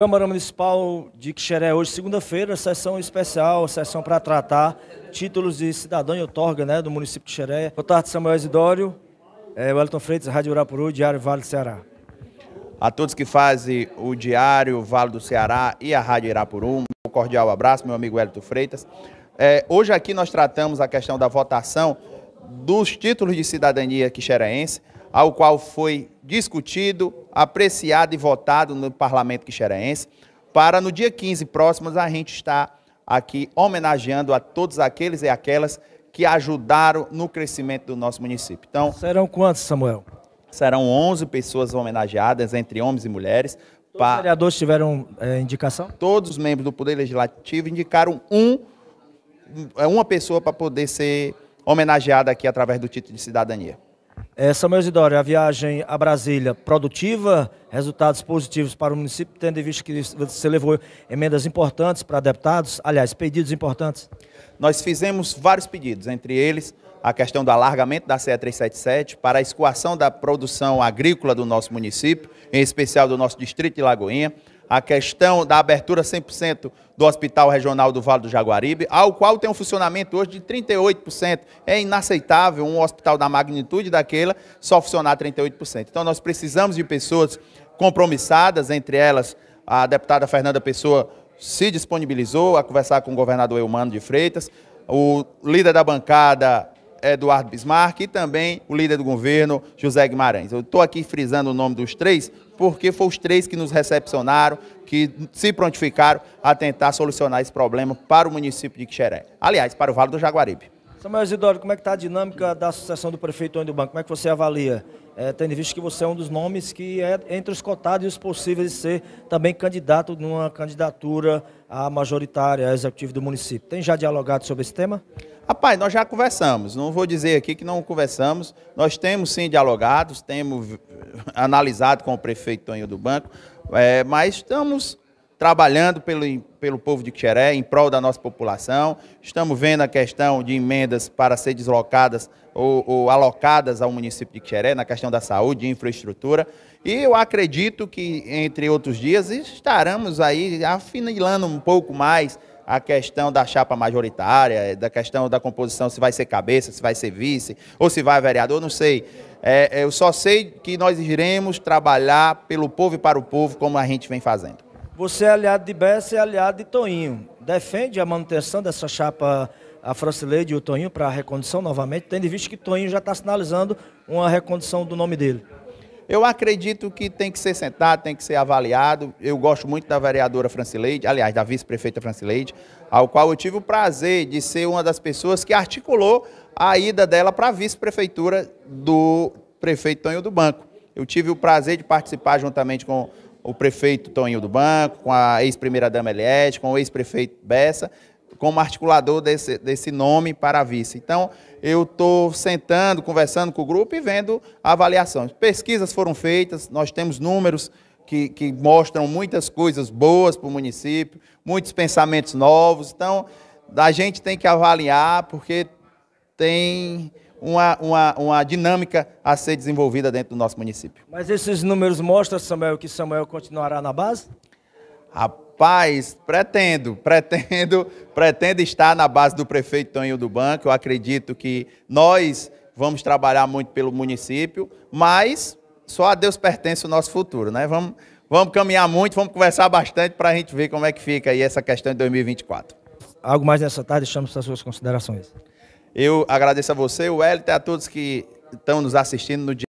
Câmara Municipal de Quixeré, hoje, segunda-feira, sessão especial, sessão para tratar títulos de cidadão e outorga né, do município de Quixeré. Boa tarde, Samuel Isidório, é, Wellington Freitas, Rádio Urapuru, Diário Vale do Ceará. A todos que fazem o Diário Vale do Ceará e a Rádio Irapuru, um cordial abraço, meu amigo Wellington Freitas. É, hoje aqui nós tratamos a questão da votação dos títulos de cidadania quixereense, ao qual foi discutido, apreciado e votado no Parlamento Quixerense, para no dia 15 próximos a gente estar aqui homenageando a todos aqueles e aquelas que ajudaram no crescimento do nosso município. Então, serão quantos, Samuel? Serão 11 pessoas homenageadas, entre homens e mulheres. Todos os vereadores tiveram é, indicação? Todos os membros do Poder Legislativo indicaram um, é uma pessoa para poder ser homenageada aqui através do título de cidadania. É, Samuel Isidório, a viagem a Brasília produtiva, resultados positivos para o município, tendo em vista que você levou emendas importantes para deputados, aliás, pedidos importantes? Nós fizemos vários pedidos, entre eles a questão do alargamento da CE 377 para a escoação da produção agrícola do nosso município, em especial do nosso distrito de Lagoinha a questão da abertura 100% do Hospital Regional do Vale do Jaguaribe, ao qual tem um funcionamento hoje de 38%. É inaceitável um hospital da magnitude daquela só funcionar 38%. Então nós precisamos de pessoas compromissadas, entre elas a deputada Fernanda Pessoa se disponibilizou a conversar com o governador Eumano de Freitas, o líder da bancada Eduardo Bismarck e também o líder do governo, José Guimarães. Eu estou aqui frisando o nome dos três, porque foram os três que nos recepcionaram, que se prontificaram a tentar solucionar esse problema para o município de Quixeré. Aliás, para o Vale do Jaguaribe. Samuel Isidoro, como é que está a dinâmica da sucessão do prefeito do Banco? Como é que você avalia? É, tendo visto que você é um dos nomes que é entre os cotados e os possíveis de ser também candidato numa candidatura à majoritária, à executiva do município. Tem já dialogado sobre esse tema? Rapaz, nós já conversamos, não vou dizer aqui que não conversamos, nós temos sim dialogado, temos analisado com o prefeito Tonho do Banco, é, mas estamos trabalhando pelo, pelo povo de Quixeré, em prol da nossa população, estamos vendo a questão de emendas para ser deslocadas ou, ou alocadas ao município de Quixeré, na questão da saúde, de infraestrutura, e eu acredito que, entre outros dias, estaremos aí afinilando um pouco mais a questão da chapa majoritária, é, da questão da composição, se vai ser cabeça, se vai ser vice, ou se vai vereador, não sei. É, é, eu só sei que nós iremos trabalhar pelo povo e para o povo, como a gente vem fazendo. Você é aliado de Bessa e é aliado de Toinho. Defende a manutenção dessa chapa a Francileide e o Toinho para a recondição novamente, tendo visto que Toinho já está sinalizando uma recondição do nome dele. Eu acredito que tem que ser sentado, tem que ser avaliado. Eu gosto muito da vereadora Francileide, aliás, da vice-prefeita Francileide, ao qual eu tive o prazer de ser uma das pessoas que articulou a ida dela para a vice-prefeitura do prefeito Tonho do Banco. Eu tive o prazer de participar juntamente com o prefeito Toninho do Banco, com a ex-primeira-dama Eliette, com o ex-prefeito Bessa, como articulador desse, desse nome para a vice. Então, eu estou sentando, conversando com o grupo e vendo avaliações. Pesquisas foram feitas, nós temos números que, que mostram muitas coisas boas para o município, muitos pensamentos novos. Então, a gente tem que avaliar, porque tem uma, uma, uma dinâmica a ser desenvolvida dentro do nosso município. Mas esses números mostram, Samuel, que Samuel continuará na base? Rapaz. Paz, pretendo, pretendo, pretendo estar na base do prefeito Tonho do Banco. Eu acredito que nós vamos trabalhar muito pelo município, mas só a Deus pertence o nosso futuro, né? Vamos, vamos caminhar muito, vamos conversar bastante para a gente ver como é que fica aí essa questão de 2024. Algo mais nessa tarde, deixamos as suas considerações. Eu agradeço a você, o Hélio, e a todos que estão nos assistindo no dia.